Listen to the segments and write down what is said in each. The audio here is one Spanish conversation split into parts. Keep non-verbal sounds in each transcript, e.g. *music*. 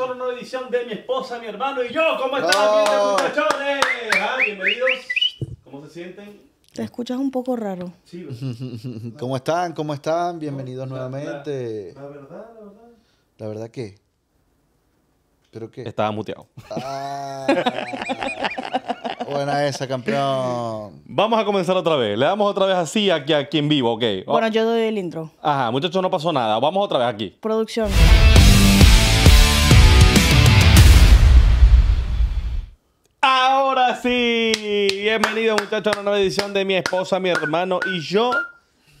una nueva edición de mi esposa, mi hermano y yo. ¿Cómo están, muchachones? Ah, bienvenidos. ¿Cómo se sienten? Te escuchas un poco raro. Sí. *laughs* ¿Cómo están? ¿Cómo están? Bienvenidos nuevamente. La, verdad, la verdad. ¿La verdad qué? ¿Pero qué? Estaba muteado. Ah. buena esa, campeón. Vamos a comenzar otra vez. Le damos otra vez así aquí, aquí en vivo, ok. Bueno, yo doy el intro. Ajá, muchachos, no pasó nada. Vamos otra vez aquí. Producción. Ahora sí, muchachos a una nueva edición de Mi Esposa, Mi Hermano y Yo.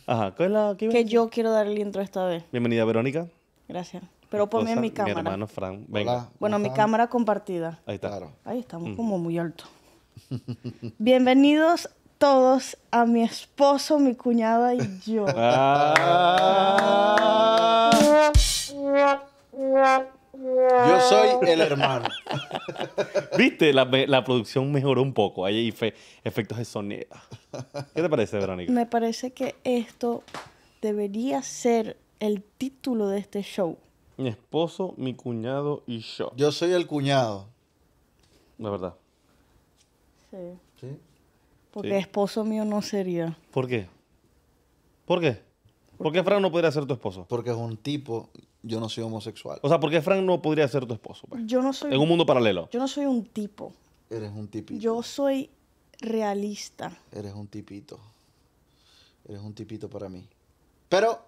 Ajá, ¿cuál es la que Que yo quiero dar el intro esta vez. Bienvenida Verónica. Gracias. Pero ponme mi cámara. Mi hermano Fran. Venga. bueno, mi cámara compartida. Ahí está. Ahí estamos mm. como muy alto. *laughs* Bienvenidos todos a mi esposo, mi cuñada y yo. Ah. *laughs* Yo soy el hermano. *laughs* Viste, la, producción mejoró un poco. Hay efectos de sonido. ¿Qué te parece, Verónica? Me parece que esto debería ser el título de este show. Mi esposo, mi cuñado y yo. Yo soy el cuñado. La verdad. Sí. ¿Sí? Porque esposo mío no sería. ¿Por qué? ¿Por qué? ¿Por qué Fran no podría ser tu esposo? Porque es un tipo yo no soy homosexual. O sea, ¿por qué Frank no podría ser tu esposo? Pues? Yo no soy. En un mundo paralelo. Yo no soy un tipo. Eres un tipito. Yo soy realista. Eres un tipito. Eres un tipito para mí. Pero,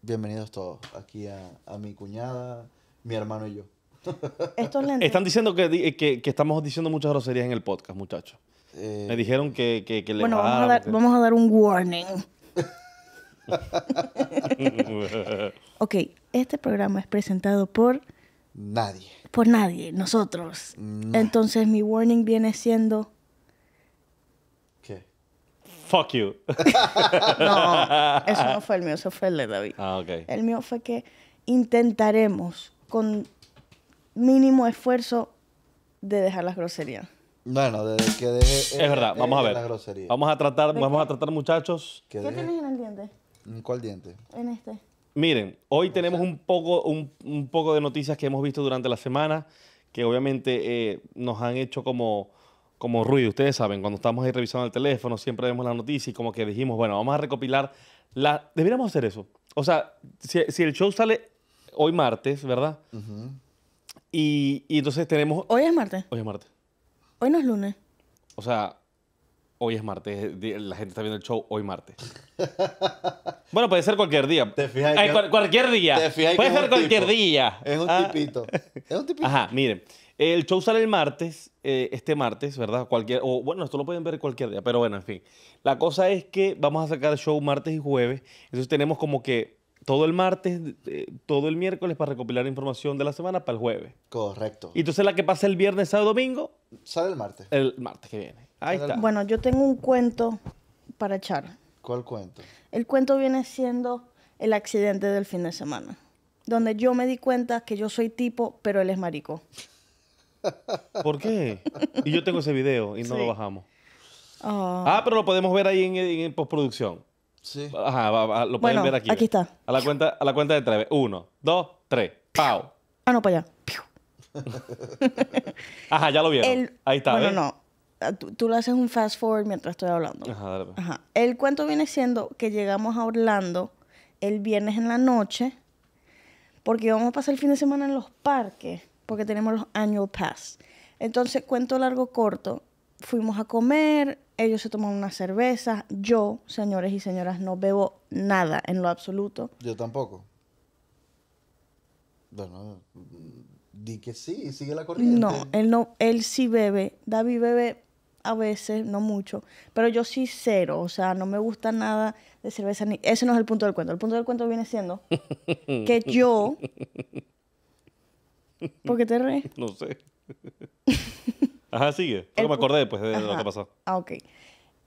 bienvenidos todos aquí a, a mi cuñada, mi hermano y yo. *laughs* Están diciendo que, estamos diciendo muchas groserías en el podcast, muchachos. Eh, Me dijeron que, le bueno, vamos a, dar, vamos a dar un warning. *laughs* ok, este programa es presentado por... Nadie. Por nadie, nosotros. Entonces mi warning viene siendo... ¿Qué? Fuck you. *laughs* no, *laughs* eso no fue el mío, eso fue el de David. Ah, ok. El mío fue que intentaremos con mínimo esfuerzo de dejar las groserías. Bueno, desde que deje... Es, verdad, vamos a ver. Vamos a tratar, vamos a tratar muchachos. ¿Qué, ¿Qué tienes en el diente? ¿En cuál diente? En este. Miren, hoy tenemos un poco, un, poco de noticias que hemos visto durante la semana que obviamente eh, nos han hecho como, como ruido. Ustedes saben, cuando estamos ahí revisando el teléfono, siempre vemos la noticia y como que dijimos, bueno, vamos a recopilar la... Deberíamos hacer eso. O sea, si, el show sale hoy martes, ¿verdad? y, y entonces tenemos... Hoy es martes. Hoy es martes. Hoy no es lunes. O sea, hoy es martes. La gente está viendo el show hoy martes. *laughs* bueno, puede ser cualquier día. ¿Te fijas eh, cualquier día. puede ser cualquier día. Es un ah. tipito. Es un tipito. Ajá, miren. El show sale el martes, eh, este martes, ¿verdad? Cualquier, o bueno, esto lo pueden ver cualquier día, pero bueno, en fin. La cosa es que vamos a sacar show martes y jueves. Entonces tenemos como que todo el martes, eh, todo el miércoles para recopilar información de la semana para el jueves. Correcto. Y entonces la que pasa el viernes, sábado, domingo. Sale el martes. El martes que viene. Bueno, yo tengo un cuento para echar. ¿Cuál cuento? El cuento viene siendo el accidente del fin de semana, donde yo me di cuenta que yo soy tipo, pero él es marico. *laughs* ¿Por qué? Y yo tengo ese video y no lo bajamos. Ah. ah, pero lo podemos ver ahí en, postproducción. Sí. Ajá, lo pueden ver aquí. Aquí está. A la cuenta, a la cuenta de tres. Uno, dos, tres. ¡Pau! Ah, no, para allá. *laughs* Ajá, ya lo vieron. Ahí está. Bueno, no. Ah, tú, le haces un fast forward mientras estoy hablando. Ajá, pues. Ajá. El cuento viene siendo que llegamos a Orlando el viernes en la noche porque íbamos a pasar el fin de semana en los parques porque tenemos los annual pass. Entonces, cuento largo corto, fuimos a comer, ellos se tomaron una cerveza, yo, señores y señoras, no bebo nada en lo absoluto. Yo tampoco. Bueno, di que sí, sigue la corriente. No, él no, él sí bebe. David bebe a veces, no mucho, pero yo sí cero, o sea, no me gusta nada de cerveza, ni, ese no es el punto del cuento, el punto del cuento viene siendo *laughs* que yo... ¿Por qué te re *laughs* No sé. *laughs* Ajá, sigue. pero me acordé después de lo que pasó. Ah, ok.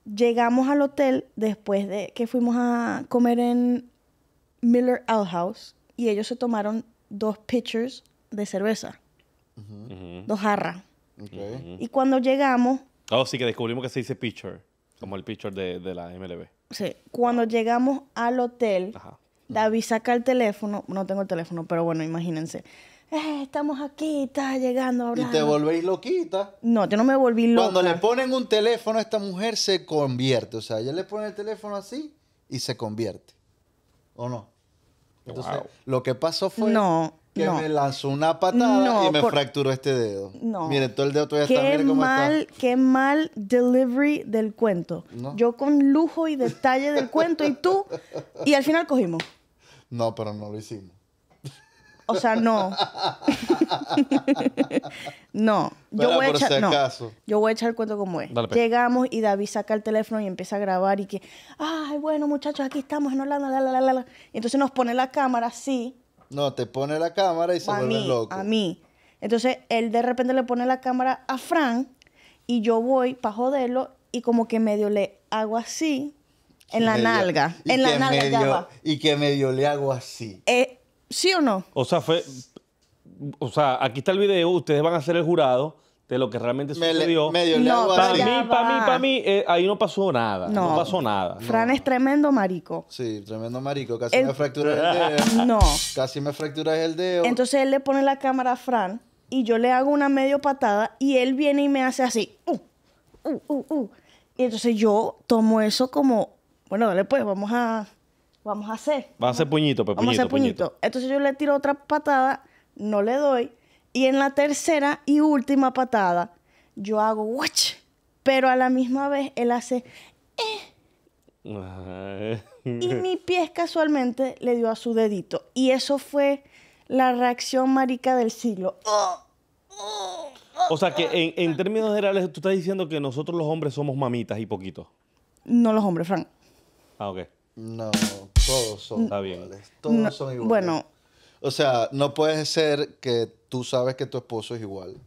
Llegamos al hotel después de que fuimos a comer en Miller Outhouse House y ellos se tomaron dos pitchers de cerveza. Dos jarras. Y cuando llegamos, Oh, sí, que descubrimos que se dice pitcher, como el pitcher de, la MLB. Sí, cuando llegamos al hotel, David saca el teléfono, no tengo el teléfono, pero bueno, imagínense. Eh, estamos aquí, está llegando ahora. Y te volvéis loquita. No, yo no me volví loca. Cuando le ponen un teléfono, a esta mujer se convierte. O sea, ella le pone el teléfono así y se convierte. ¿O no? Entonces, lo que pasó fue. No que me lanzó una patada y me fracturó este dedo. No. Mire, todo el dedo todavía está, mire cómo mal, está. Qué mal delivery del cuento. Yo con lujo y detalle del cuento y tú, y al final cogimos. No, pero no lo hicimos. O sea, no. *laughs* no. Yo voy, a echar, no. yo voy a echar el cuento como es. Pues. Llegamos y David saca el teléfono y empieza a grabar y que, ay, bueno, muchachos, aquí estamos en Holanda, la, Y entonces nos pone la cámara así no, te pone la cámara y se a vuelve mí, loco. A mí. Entonces él de repente le pone la cámara a Fran y yo voy para joderlo y como que medio le hago así en la nalga. En la nalga. Y que medio le hago así. Eh, ¿Sí o no? O sea, fue. O sea, aquí está el video, ustedes van a ser el jurado de lo que realmente sucedió. no, para mí, para mí, para eh, mí, ahí no pasó nada. No, pasó nada. Fran es tremendo marico. Sí, tremendo marico. Casi me fractura el *laughs* dedo. No. Casi me fractura el dedo. Entonces él le pone la cámara a Fran y yo le hago una medio patada y él viene y me hace así. Uh, uh, uh, uh. y entonces yo tomo eso como, bueno, dale pues, vamos a, vamos a hacer. Va a hacer puñito, pues, Vamos a hacer puñito. Entonces yo le tiro otra patada, no le doy y en la tercera y última patada, yo hago watch, pero a la misma vez él hace eh. y mi pie casualmente le dio a su dedito. Y eso fue la reacción marica del siglo. o sea que en, términos generales tú estás diciendo que nosotros los hombres somos mamitas y poquitos. No los hombres, Frank. Ah, ok. No, todos son iguales. Todos son iguales. Bueno. O sea, no puede ser que tú sabes que tu esposo es igual.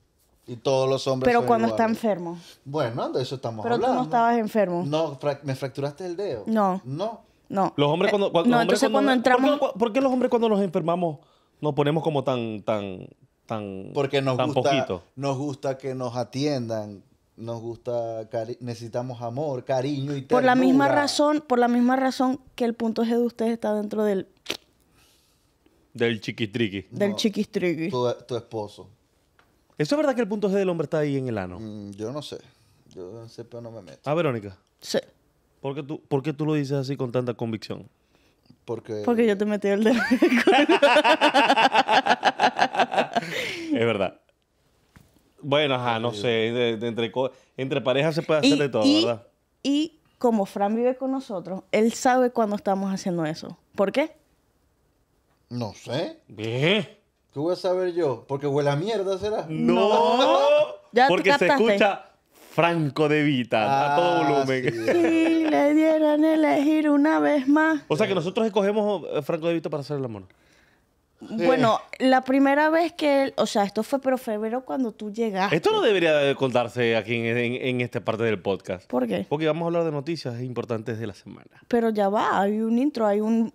Y todos los hombres. Pero cuando está enfermo. Bueno, de eso estamos hablando. Pero tú no estabas enfermo. No, me fracturaste el dedo. No. No. No. Los hombres eh, cuando. no, hombres entonces cuando, entramos. ¿por qué, los hombres cuando nos enfermamos nos ponemos como tan. tan. tan. Porque nos gusta. Poquito? Nos gusta que nos atiendan. Nos gusta. necesitamos amor, cariño y ternura. Por la misma razón, por la misma razón que el punto G de usted está dentro del del chiquitriqui. Del chiquistriqui. Tu, esposo. ¿Eso es verdad que el punto G del hombre está ahí en el ano? Mm, yo no sé. Yo sé pero no me meto. Ah, Verónica. Sí. ¿Por qué, tú, ¿Por tú lo dices así con tanta convicción? Porque... Porque yo te metí el dedo. *laughs* es verdad. Bueno, ajá, no sé. entre, entre parejas se puede hacer de todo, y, ¿verdad? y como Fran vive con nosotros, él sabe cuando estamos haciendo eso. ¿Por qué? No sé. ¿Qué? ¿Qué voy a saber yo? Porque huele a mierda, ¿será? No. porque se escucha Franco de Vita a ah, todo volumen. Si le dieran elegir una vez más. O sea que nosotros escogemos eh, Franco de Vita para hacer el amor. Bueno, la primera vez que él, o sea, esto fue pero febrero cuando tú llegaste. Esto no debería contarse aquí en, esta parte del podcast. ¿Por qué? Porque vamos a hablar de noticias importantes de la semana. Pero ya va, hay un intro, hay un-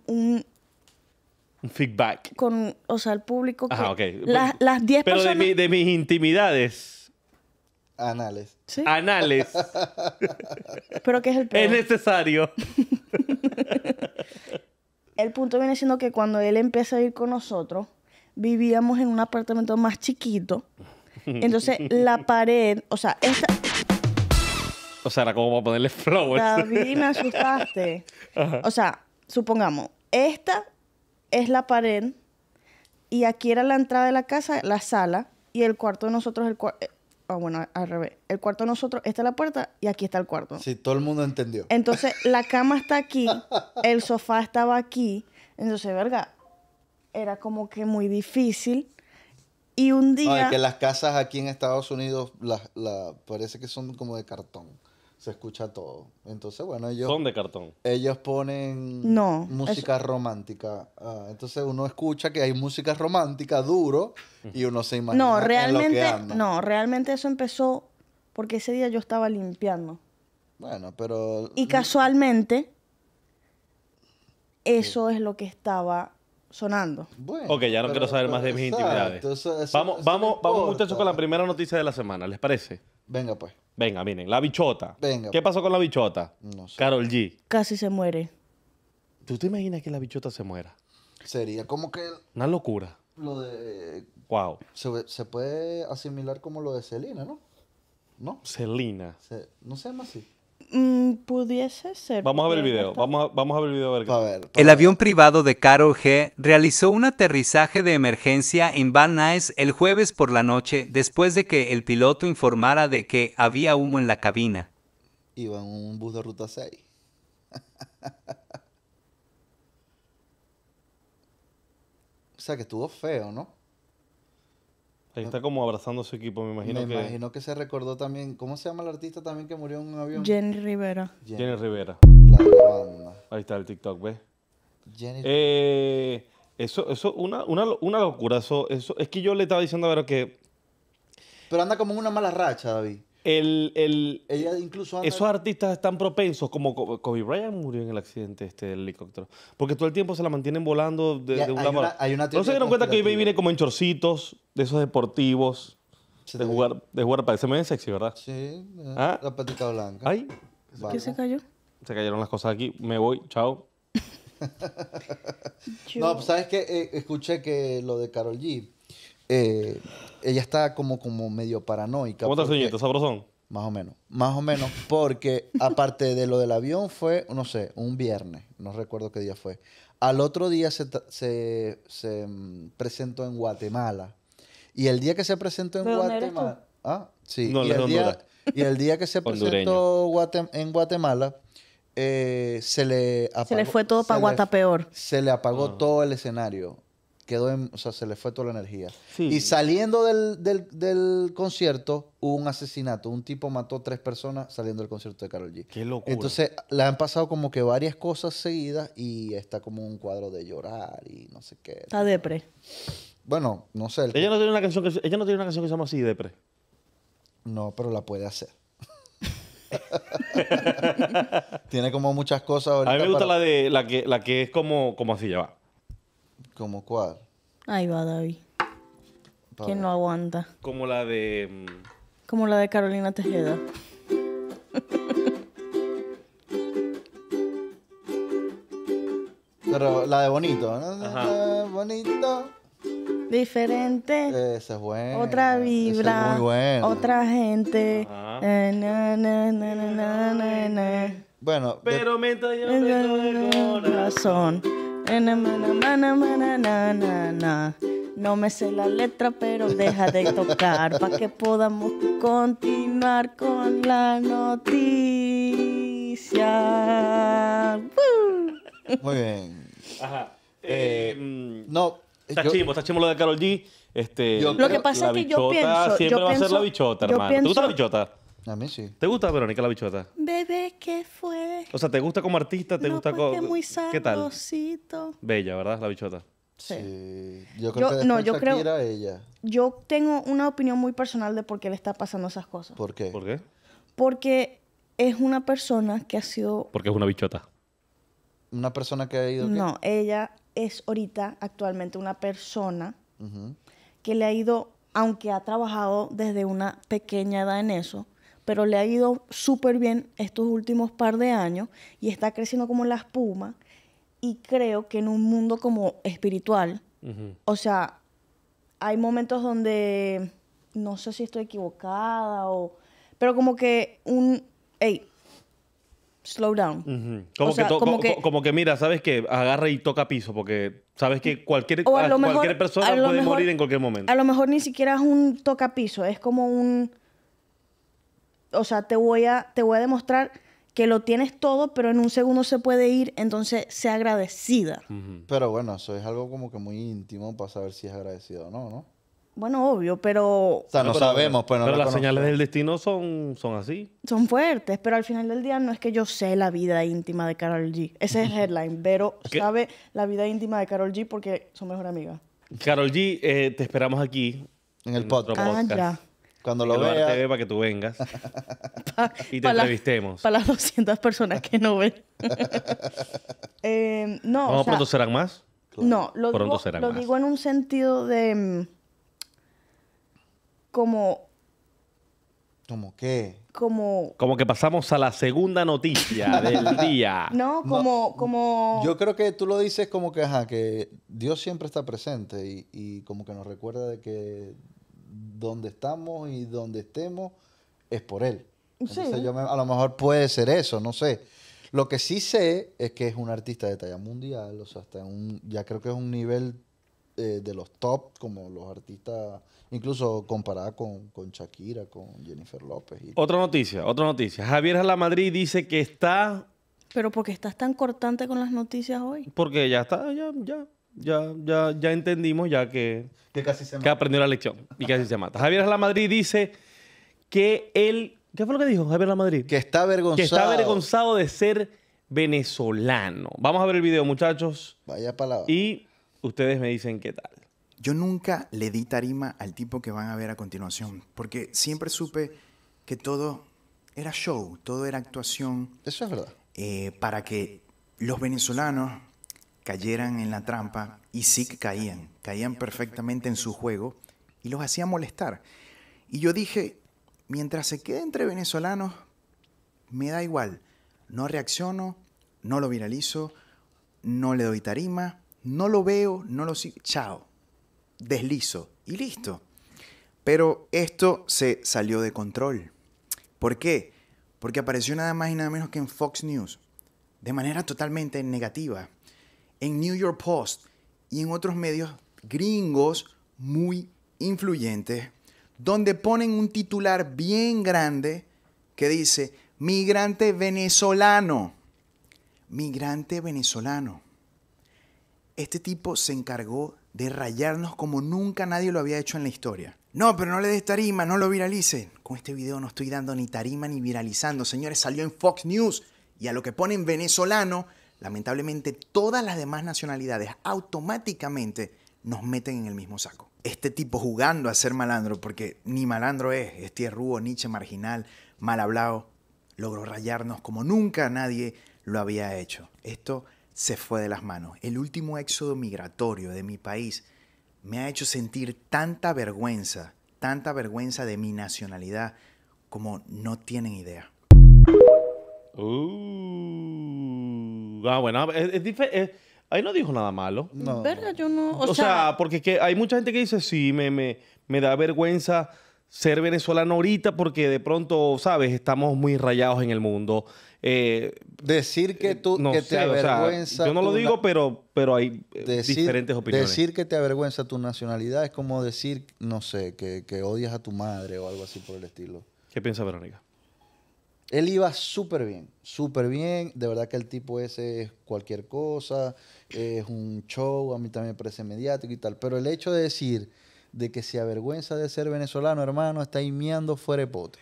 un feedback. Con, o sea, el público. Ah, ok. Las, 10 De, de mis intimidades. Anales. ¿Sí? Anales. *laughs* Pero que es el punto? Es necesario. *laughs* el punto viene siendo que cuando él empieza a ir con nosotros, vivíamos en un apartamento más chiquito. Entonces, la *laughs* pared, o sea, esta. O sea, era como para ponerle flowers. David, me asustaste. O sea, supongamos, esta es la pared y aquí era la entrada de la casa, la sala y el cuarto de nosotros, el cuarto... Eh, ah, bueno, al revés. El cuarto de nosotros, esta es la puerta y aquí está el cuarto. Sí, todo el mundo entendió. Entonces, la *laughs* cama está aquí, el sofá estaba aquí. Entonces, verga, era como que muy difícil. Y un día... que las casas aquí en Estados Unidos la, parece que son como de cartón se escucha todo. Entonces, bueno, ellos... Son de cartón. Ellos ponen no, música romántica. Ah, entonces uno escucha que hay música romántica duro y uno se imagina. No, realmente, lo que no, realmente eso empezó porque ese día yo estaba limpiando. Bueno, pero... Y casualmente, eso es lo que estaba sonando. Bueno, ok, ya no quiero saber más de mis intimidades. vamos, vamos, vamos muchachos con la primera noticia de la semana, ¿les parece? Venga pues. Venga, miren, la bichota. Venga. ¿Qué pasó con la bichota? No sé. Carol G. Casi se muere. ¿Tú te imaginas que la bichota se muera? Sería como que. Una locura. Lo de. Wow. Se, puede asimilar como lo de celina ¿no? ¿No? celina no se llama así. Mm, pudiese ser. Vamos a ver el video. Vamos a, ver el video. A ver el avión privado de Carol G realizó un aterrizaje de emergencia en Van Nuys el jueves por la noche después de que el piloto informara de que había humo en la cabina. Iba en un bus de ruta 6. *laughs* o sea que estuvo feo, ¿no? Ahí ah. está como abrazando a su equipo, me imagino me que. Me imagino que se recordó también. ¿Cómo se llama el artista también que murió en un avión? Jenny Rivera. Jenny, Rivera. Ahí está el TikTok, ¿ves? Jenny eh, Eso, eso, una, una, una locura. Eso, es que yo le estaba diciendo a ver que. Pero anda como en una mala racha, David. El, el, Ella incluso Esos artistas están propensos, como Kobe Bryant murió en el accidente este del helicóptero, porque todo el tiempo se la mantienen volando de, un No se dieron cuenta que Kobe viene como en chorcitos, de esos deportivos, de jugar, de jugar, parece medio sexy, ¿verdad? Sí, eh, ¿Ah? la patita blanca. ¿Qué, se cayó? Se cayeron las cosas aquí, me voy, chao. *laughs* no, pues, ¿sabes que eh, escuché que lo de Carol G eh, ella está como, como medio paranoica. ¿Cómo te sabrosón? Más o menos. Más o menos, porque aparte de lo del avión fue, no sé, un viernes, no recuerdo qué día fue. Al otro día se, mm, presentó en Guatemala. Y el día que se presentó en Guatemala. Ah, sí. y, el día, y, el día, que se presentó en Guatemala, eh, se le apagó, Se le fue todo para Guatapeor. Se le apagó ah. todo el escenario quedó o sea, se le fue toda la energía. Y saliendo del, concierto, hubo un asesinato. Un tipo mató tres personas saliendo del concierto de Carol G. Qué locura. Entonces, le han pasado como que varias cosas seguidas y está como un cuadro de llorar y no sé qué. Está depre. Bueno, no sé. Ella no tiene una canción que, se llama así, depre. No, pero la puede hacer. *laughs* *laughs* tiene como muchas cosas A mí me gusta la de la que la que es como como así ya va. ¿Como cuál? Ahí va David. ¿Quién no aguanta? Como la de... Mm, Como la de Carolina Tejeda. *laughs* Pero la de bonito, ¿no? Ajá. Bonito. Diferente. Esa es buena. Otra vibra. Es muy buena. Otra gente. bueno. Pero de... mientras yo el corazón. No me sé la letra, pero deja de tocar para que podamos continuar con la noticia. Muy bien. Ajá. Eh, eh, mm, no. Está yo, chimo, está chimo lo de Carol G. Este, lo que pasa es que yo pienso. Siempre va a ser la bichota, hermano. Pienso, ¿Te gusta la bichota? A mí sí. ¿Te gusta Verónica la bichota? Bebé, ¿qué fue? O sea, ¿te gusta como artista? ¿Te gusta como.? muy ¿Qué tal? Bella, ¿verdad? La bichota. Sí. Yo creo que no, yo era ella. Yo tengo una opinión muy personal de por qué le está pasando esas cosas. ¿Por qué? ¿Por qué? Porque es una persona que ha sido. Porque es una bichota. Una persona que ha ido. No, ella es ahorita actualmente una persona que le ha ido, aunque ha trabajado desde una pequeña edad en eso, pero le ha ido súper bien estos últimos par de años y está creciendo como la espuma y creo que en un mundo como espiritual, o sea, hay momentos donde no sé si estoy equivocada o pero como que un hey slow down. como, que como, que mira, sabes que agarra y toca piso porque sabes que cualquier cualquier persona puede morir en cualquier momento. A lo mejor ni siquiera es un toca piso, es como un o sea, te voy a, te voy a demostrar que lo tienes todo, pero en un segundo se puede ir, entonces sea agradecida. Pero bueno, eso es algo como que muy íntimo para saber si es agradecido o no, ¿no? Bueno, obvio, pero... O sea, no, sabemos, pues, Pero las señales del destino son, son así. Son fuertes, pero al final del día no es que yo sé la vida íntima de Carol G. Ese es el headline. Pero *laughs* sabe la vida íntima de Carol G porque son mejor amigas. Carol G, eh, te esperamos aquí. En el podcast. Ah, ya. Cuando lo vea para que tú vengas *laughs* y te entrevistemos. Para las 200 personas que no ven. *laughs* Eh, no, o pronto serán más. No, lo, digo, en un sentido de. Mm, como. ¿Como qué? Como. Como que pasamos a la segunda noticia *laughs* del día. No, como, como. Yo creo que tú lo dices como que, ajá, que Dios siempre está presente y como que nos recuerda de que donde estamos y donde estemos es por Él. a lo mejor puede ser eso, no sé. Lo que sí sé es que es un artista de talla mundial, o sea, hasta un, ya creo que es un nivel eh, de los top, como los artistas, incluso comparada con, Shakira, con Jennifer López. otra noticia, otra noticia. Javier Jalamadrid dice que está... Pero porque estás tan cortante con las noticias hoy. Porque ya está, ya, ya ya, ya, entendimos ya que, que, casi aprendió la lección y casi se mata. Javier La Madrid dice que él... ¿Qué fue lo que dijo Javier La Madrid? Que está avergonzado. Que está avergonzado de ser venezolano. Vamos a ver el video, muchachos. Vaya palabra. Y ustedes me dicen qué tal. Yo nunca le di tarima al tipo que van a ver a continuación, porque siempre supe que todo era show, todo era actuación. Eso es verdad. Eh, para que los venezolanos cayeran en la trampa y sí que caían, caían perfectamente en su juego y los hacía molestar. Y yo dije, mientras se quede entre venezolanos, me da igual, no reacciono, no lo viralizo, no le doy tarima, no lo veo, no lo sigo, chao, deslizo y listo. Pero esto se salió de control. ¿Por qué? Porque apareció nada más y nada menos que en Fox News, de manera totalmente negativa en New York Post y en otros medios gringos muy influyentes, donde ponen un titular bien grande que dice, migrante venezolano, migrante venezolano. Este tipo se encargó de rayarnos como nunca nadie lo había hecho en la historia. No, pero no le des tarima, no lo viralicen. Con este video no estoy dando ni tarima ni viralizando. Señores, salió en Fox News y a lo que ponen venezolano lamentablemente todas las demás nacionalidades automáticamente nos meten en el mismo saco. Este tipo jugando a ser malandro, porque ni malandro es, es tierrúo, niche, marginal, mal hablado, logró rayarnos como nunca nadie lo había hecho. Esto se fue de las manos. El último éxodo migratorio de mi país me ha hecho sentir tanta vergüenza, tanta vergüenza de mi nacionalidad, como no tienen idea. Uh. Ah, bueno, Ahí no dijo nada malo. No. verdad, yo no. O, sea, porque hay mucha gente que dice, sí, me, me, me da vergüenza ser venezolano ahorita porque de pronto, ¿sabes? Estamos muy rayados en el mundo. Eh, decir que tú eh, que te avergüenza. yo no lo digo, pero, pero hay eh, diferentes opiniones. Decir que te avergüenza tu nacionalidad es como decir, no sé, que, que odias a tu madre o algo así por el estilo. ¿Qué piensa Verónica? Él iba súper bien, súper bien. De verdad que el tipo ese es cualquier cosa, es un show, a mí también me parece mediático y tal. Pero el hecho de decir de que se avergüenza de ser venezolano, hermano, está imiando fuera de pote.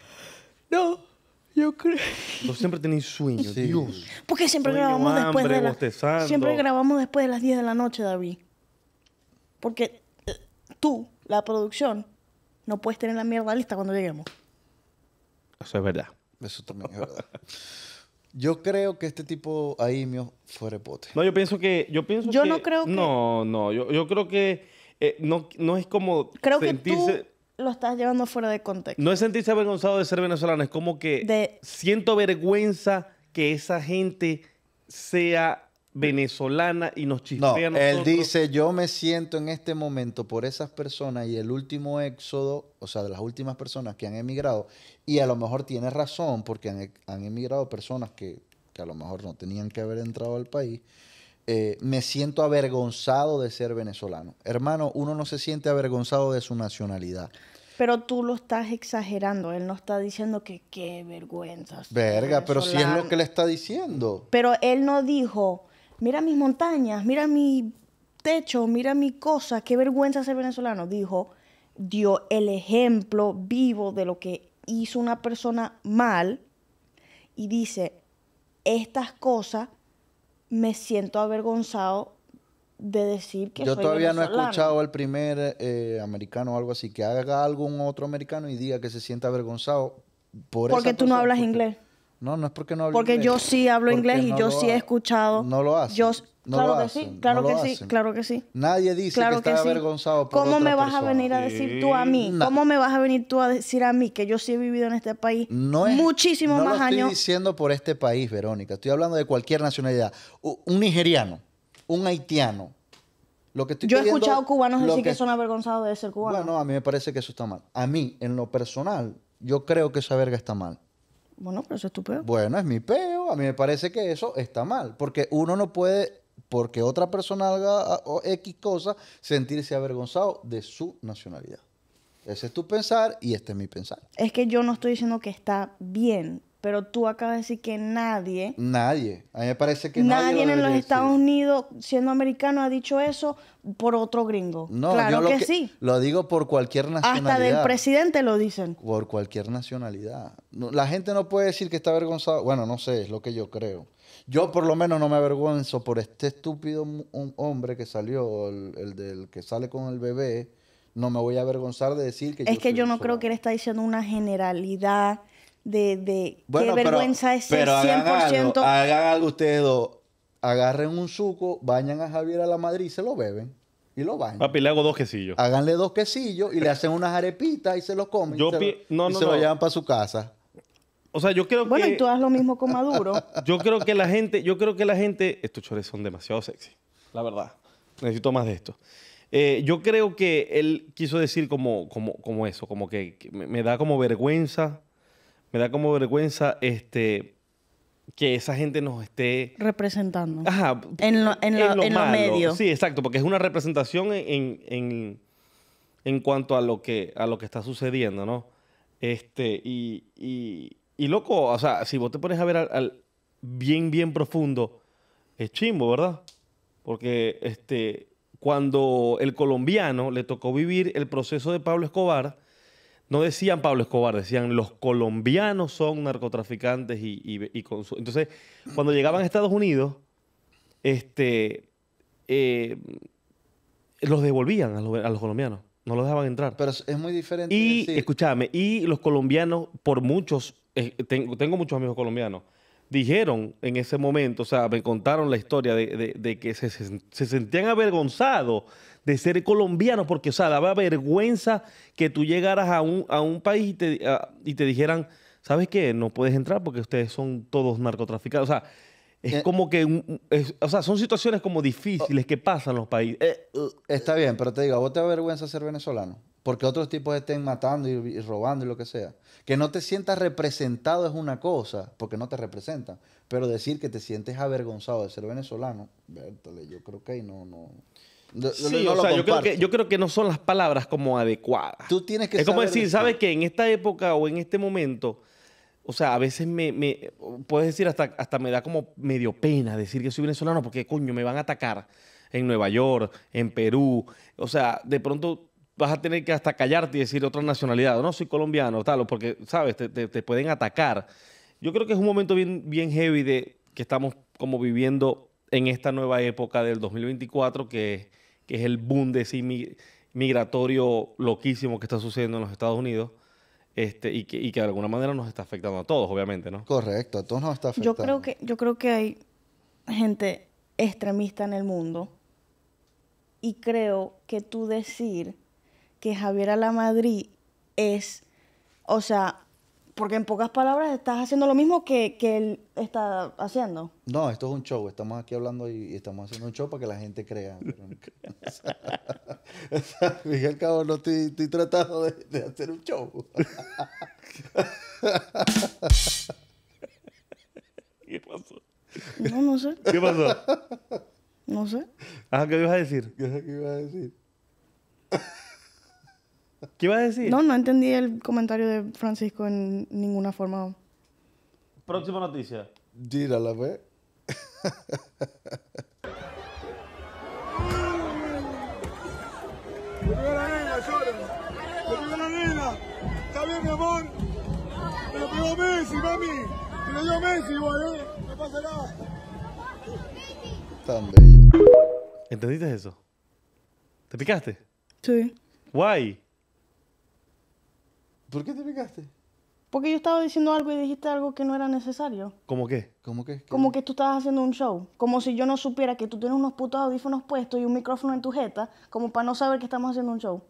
No, yo creo. siempre tenéis sueño, Dios. Porque siempre grabamos después de Siempre grabamos después de las 10 de la noche, David. Porque eh, tú, la producción, no puedes tener la mierda lista cuando lleguemos. Eso es verdad. Eso también es verdad. Yo creo que este tipo ahí mío fue repote. No, yo pienso que. Yo, pienso no creo que. No, no, yo, creo que eh, no, no, es como. Creo que tú lo estás llevando fuera de contexto. No es sentirse avergonzado de ser venezolano, es como que siento vergüenza que esa gente sea venezolana y nos chispea no, Él dice, yo me siento en este momento por esas personas y el último éxodo, o sea, de las últimas personas que han emigrado, y a lo mejor tiene razón porque han, emigrado personas que, a lo mejor no tenían que haber entrado al país, eh, me siento avergonzado de ser venezolano. Hermano, uno no se siente avergonzado de su nacionalidad. Pero tú lo estás exagerando. Él no está diciendo que qué vergüenza. Verga, pero si es lo que le está diciendo. Pero él no dijo, mira mis montañas, mira mi techo, mira mi cosa, qué vergüenza ser venezolano, dijo, dio el ejemplo vivo de lo que hizo una persona mal y dice, estas cosas me siento avergonzado de decir que Yo todavía no he escuchado al primer eh, americano o algo así, que haga algún otro americano y diga que se sienta avergonzado por Porque tú no hablas inglés. No, no es porque no hablo porque inglés. Porque yo sí hablo inglés y yo sí he escuchado. No lo hacen. claro que sí, claro que sí, Nadie dice que, está avergonzado por ¿Cómo me vas a venir a decir tú a mí? ¿Cómo me vas a venir tú a decir a mí que yo sí he vivido en este país muchísimos más años? No estoy diciendo por este país, Verónica. Estoy hablando de cualquier nacionalidad. Un nigeriano, un haitiano. Lo que yo he escuchado cubanos decir que, que son avergonzados de ser cubanos. Bueno, a mí me parece que eso está mal. A mí, en lo personal, yo creo que esa verga está mal. Bueno, pero eso es tu peo. Bueno, es mi peo. A mí me parece que eso está mal. Porque uno no puede, porque otra persona haga ah, X cosa, sentirse avergonzado de su nacionalidad. Ese es tu pensar y este es mi pensar. Es que yo no estoy diciendo que está bien. Pero tú acabas de decir que nadie. Nadie. A mí me parece que nadie. Nadie en los Estados Unidos, siendo americano, ha dicho eso por otro gringo. No, claro que, sí. Lo digo por cualquier nacionalidad. Hasta del presidente lo dicen. Por cualquier nacionalidad. La gente no puede decir que está avergonzado. Bueno, no sé, es lo que yo creo. Yo por lo menos no me avergüenzo por este estúpido hombre que salió, el, del que sale con el bebé. No me voy a avergonzar de decir que... Es que yo no creo que él está diciendo una generalidad de, de qué vergüenza ese es pero 100%. Hagan algo, ustedes dos. Agarren un suco, bañan a Javier a la Madrid y se lo beben. Y lo bañan. Papi, le hago dos quesillos. Háganle dos quesillos y le hacen unas arepitas y se los comen. y se, lo, no, lo llevan para su casa. O sea, yo creo bueno, que... Bueno, y tú haz lo mismo con Maduro. *laughs* yo creo que la gente... Yo creo que la gente... Estos chores son demasiado sexy. La verdad. Necesito más de esto. Eh, yo creo que él quiso decir como, como, como eso. Como que me da como vergüenza me da como vergüenza este que esa gente nos esté representando. en los medios Sí, exacto, porque es una representación en, cuanto a lo que a lo que está sucediendo, ¿no? Este, y, y, loco, o sea, si vos te pones a ver al, bien, bien profundo, es chimbo, ¿verdad? Porque este, cuando el colombiano le tocó vivir el proceso de Pablo Escobar, no decían Pablo Escobar, decían los colombianos son narcotraficantes y, Entonces, cuando llegaban a Estados Unidos, este, eh, los devolvían a los, colombianos, no los dejaban entrar. Pero es muy diferente. Y, escúchame, y los colombianos, por muchos, eh, tengo muchos amigos colombianos, dijeron en ese momento, o sea, me contaron la historia de, que se, sentían avergonzados de ser colombianos, porque, o sea, daba vergüenza que tú llegaras a un, a un país y te, y te dijeran, ¿sabes qué? No puedes entrar porque ustedes son todos narcotraficados. O sea, es eh. como que, son situaciones como difíciles que pasan los países. Eh, eh, está bien, pero te digo, ¿a vos te da vergüenza ser venezolano? porque otros tipos estén matando y, robando y lo que sea. Que no te sientas representado es una cosa, porque no te representan, pero decir que te sientes avergonzado de ser venezolano, yo creo que no... no sí, o sea, yo creo, que, no son las palabras como adecuadas. Tú tienes que Es como decir, ¿sabes que En esta época o en este momento, o sea, a veces me, puedes decir, hasta, hasta me da como medio pena decir que soy venezolano porque, coño, me van a atacar en Nueva York, en Perú. O sea, de pronto vas a tener que hasta callarte y decir otra nacionalidad, no soy colombiano, tal, porque, ¿sabes? Te, te, pueden atacar. Yo creo que es un momento bien, bien heavy de que estamos como viviendo en esta nueva época del 2024, que, que es el boom de migratorio loquísimo que está sucediendo en los Estados Unidos. Este, y, que, y que de alguna manera nos está afectando a todos, obviamente, ¿no? Correcto, a todos nos está afectando. Yo creo que, yo creo que hay gente extremista en el mundo y creo que tú decir que Javier Madrid es, o sea, porque en pocas palabras estás haciendo lo mismo que, él está haciendo. No, esto es un show. Estamos aquí hablando y, estamos haciendo un show para que la gente crea. o *laughs* Miguel Cabo, no estoy, tratando de, hacer un show. *laughs* ¿Qué pasó? No, no sé. ¿Qué pasó? No sé. ¿qué ibas a decir? ¿Qué ibas a decir? ¿Qué iba a decir? No, no entendí el comentario de Francisco en ninguna forma. Próxima noticia. Gira la nena. Está bien, mi amor. Me a Messi, mami. Me dio Messi, igual, No pasa nada. Tan bella. ¿Entendiste eso? ¿Te picaste? Sí. Guay. ¿Por qué te picaste? Porque yo estaba diciendo algo y dijiste algo que no era necesario. ¿Cómo qué? ¿Cómo qué? Como que tú estabas haciendo un show. Como si yo no supiera que tú tienes unos putos audífonos puestos y un micrófono en tu jeta, como para no saber que estamos haciendo un show.